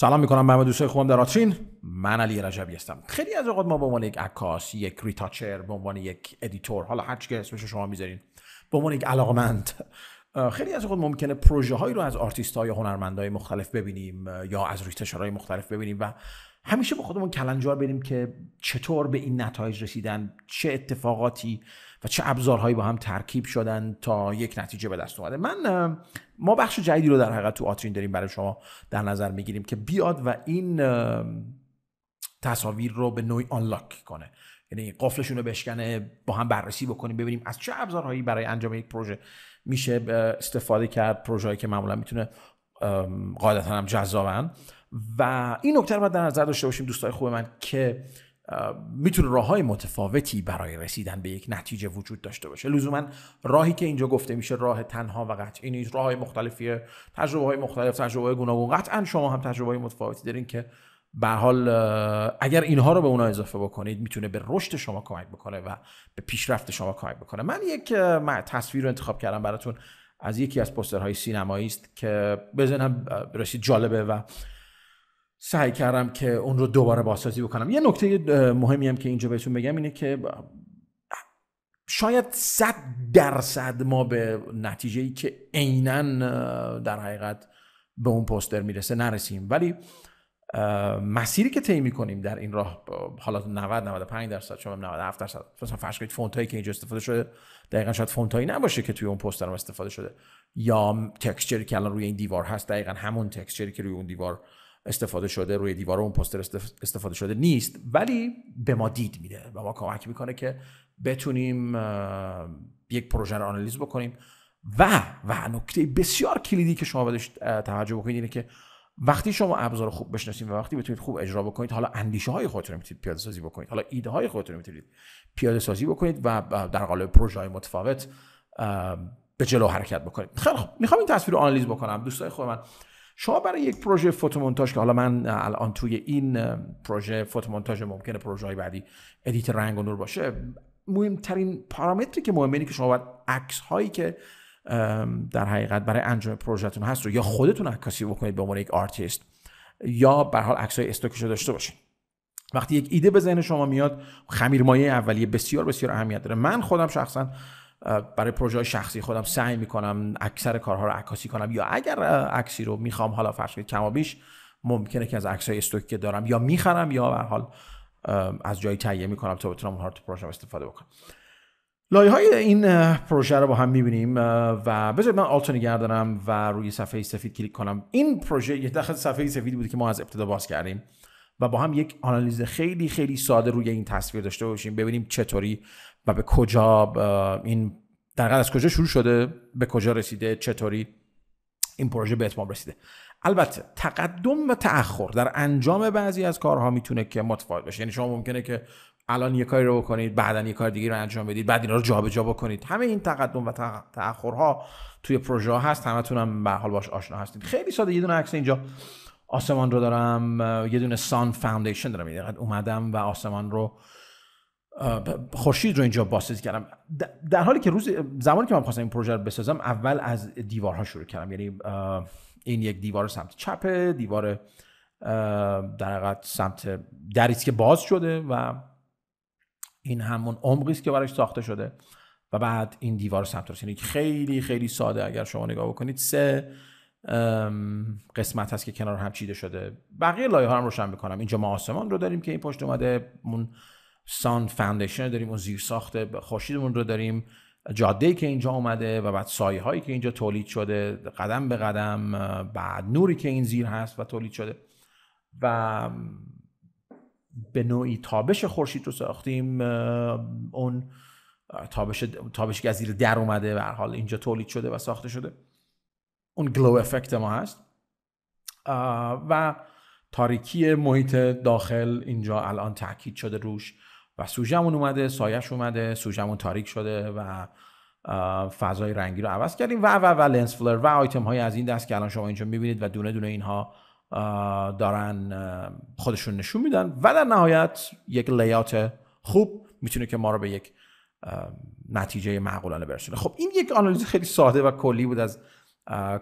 سلام میکنم به همه دوستای خوبم در آترین من علی رجبی هستم خیلی از اوقات ما به عنوان یک عکاس یک ریتاچر به عنوان یک ادیتور حالا هر چی که اسمش شما میذارین به عنوان یک علاقمند خیلی از خود ممکنه پروژه هایی رو از آرتیست های یا های مختلف ببینیم یا از ریتشار های مختلف ببینیم و همیشه با خودمون کلنجار بریم که چطور به این نتایج رسیدن چه اتفاقاتی و چه ابزارهایی با هم ترکیب شدن تا یک نتیجه به دست اومده من ما بخش جدیدی رو در حقیقت تو آترین داریم برای شما در نظر میگیریم که بیاد و این تصاویر رو به نوعی آنلاک کنه یعنی قفلشون رو بشکنه با هم بررسی بکنیم ببینیم از چه ابزارهایی برای انجام یک پروژه میشه استفاده کرد پروژه‌ای که معمولا میتونه قاعدتا هم جذابن و این نکته رو باید در نظر داشته باشیم دوستای خوب من که میتونه راه های متفاوتی برای رسیدن به یک نتیجه وجود داشته باشه لزوما راهی که اینجا گفته میشه راه تنها و قطعی نیست راه های مختلفیه تجربه های مختلف تجربه های گوناگون قطعا شما هم تجربه های متفاوتی دارین که به حال اگر اینها رو به اونا اضافه بکنید میتونه به رشد شما کمک بکنه و به پیشرفت شما کمک بکنه من یک تصویر رو انتخاب کردم براتون از یکی از پوسترهای سینمایی است که بزنم رسید جالبه و سعی کردم که اون رو دوباره بازسازی بکنم یه نکته مهمی هم که اینجا بهتون بگم اینه که شاید صد درصد ما به نتیجه ای که عینا در حقیقت به اون پوستر میرسه نرسیم ولی مسیری که طی کنیم در این راه حالا 90 95 درصد شما 97 درصد مثلا فرض کنید فونت هایی که اینجا استفاده شده دقیقا شاید فونت نباشه که توی اون پستر هم استفاده شده یا تکسچری که الان روی این دیوار هست دقیقا همون تکسچری که روی اون دیوار استفاده شده روی دیوار اون پستر استفاده شده نیست ولی به ما دید میده به ما کمک میکنه که بتونیم یک پروژه رو آنالیز بکنیم و و نکته بسیار کلیدی که شما بهش توجه بکنید اینه که وقتی شما ابزار خوب بشناسید و وقتی بتونید خوب اجرا بکنید حالا اندیشه های خودتون میتونید پیاده سازی بکنید حالا ایده های خودتون میتونید پیاده سازی بکنید و در قالب پروژه های متفاوت به جلو حرکت بکنید خیلی خب میخوام این تصویر رو آنالیز بکنم دوستای خود من شما برای یک پروژه فوتومونتاژ که حالا من الان توی این پروژه فوتومونتاژ ممکن پروژه های بعدی ادیت رنگ و نور باشه مهمترین پارامتری که مهمه که شما باید عکس هایی که در حقیقت برای انجام پروژهتون هست رو یا خودتون عکاسی بکنید به عنوان یک آرتیست یا به حال عکسای استوکش رو داشته باشین وقتی یک ایده به ذهن شما میاد خمیرمایه اولیه بسیار بسیار اهمیت داره من خودم شخصا برای پروژه شخصی خودم سعی میکنم اکثر کارها رو عکاسی کنم یا اگر عکسی رو میخوام حالا فرض کنید کما بیش ممکنه که از عکسای استوکی که دارم یا میخرم یا به حال از جایی تهیه میکنم تا بتونم اونها رو تو پروژه استفاده بکنم لایه های این پروژه رو با هم میبینیم و بذارید من آلتو نگردنم و روی صفحه سفید کلیک کنم این پروژه یه داخل صفحه سفید بود که ما از ابتدا باز کردیم و با هم یک آنالیز خیلی خیلی ساده روی این تصویر داشته باشیم ببینیم چطوری و به کجا این در از کجا شروع شده به کجا رسیده چطوری این پروژه به اتمام رسیده البته تقدم و تأخر در انجام بعضی از کارها میتونه که متفاوت باشه یعنی شما ممکنه که الان یه کاری رو بکنید بعدا یه کار دیگه رو انجام بدید بعد اینا رو جابجا بکنید همه این تقدم و تأخرها توی پروژه ها هست همتون هم به حال باش آشنا هستید خیلی ساده یه دونه عکس اینجا آسمان رو دارم یه دونه سان فاندیشن دارم یعنی دقیقاً اومدم و آسمان رو خورشید رو اینجا باسیز کردم در حالی که روز زمانی که من خواستم این پروژه رو بسازم اول از دیوارها شروع کردم یعنی این یک دیوار سمت چپه دیوار در سمت دریس که باز شده و این همون عمقی است که براش ساخته شده و بعد این دیوار سمت راست یعنی خیلی خیلی ساده اگر شما نگاه بکنید سه قسمت هست که کنار هم چیده شده بقیه لایه ها هم روشن میکنم اینجا ما آسمان رو داریم که این پشت اومده اون سان فاندیشن داریم اون زیر ساخت خورشیدمون رو داریم جاده که اینجا اومده و بعد سایه هایی که اینجا تولید شده قدم به قدم بعد نوری که این زیر هست و تولید شده و به نوعی تابش خورشید رو ساختیم اون تابش تابش که از زیر در اومده و حال اینجا تولید شده و ساخته شده اون گلو افکت ما هست و تاریکی محیط داخل اینجا الان تاکید شده روش و سوژمون اومده سایش اومده سوژمون تاریک شده و فضای رنگی رو عوض کردیم و و و لنس فلر و آیتم های از این دست که الان شما اینجا میبینید و دونه دونه اینها دارن خودشون نشون میدن و در نهایت یک لیات خوب میتونه که ما رو به یک نتیجه معقولانه برسونه خب این یک آنالیز خیلی ساده و کلی بود از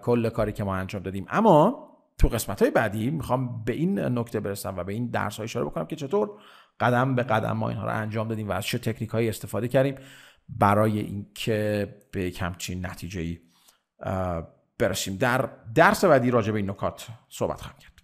کل کاری که ما انجام دادیم اما تو قسمت های بعدی میخوام به این نکته برسم و به این درس های اشاره بکنم که چطور قدم به قدم ما اینها رو انجام دادیم و از چه تکنیک هایی استفاده کردیم برای اینکه به کمچین همچین برسیم در درس بعدی راجع به این نکات صحبت خواهیم کرد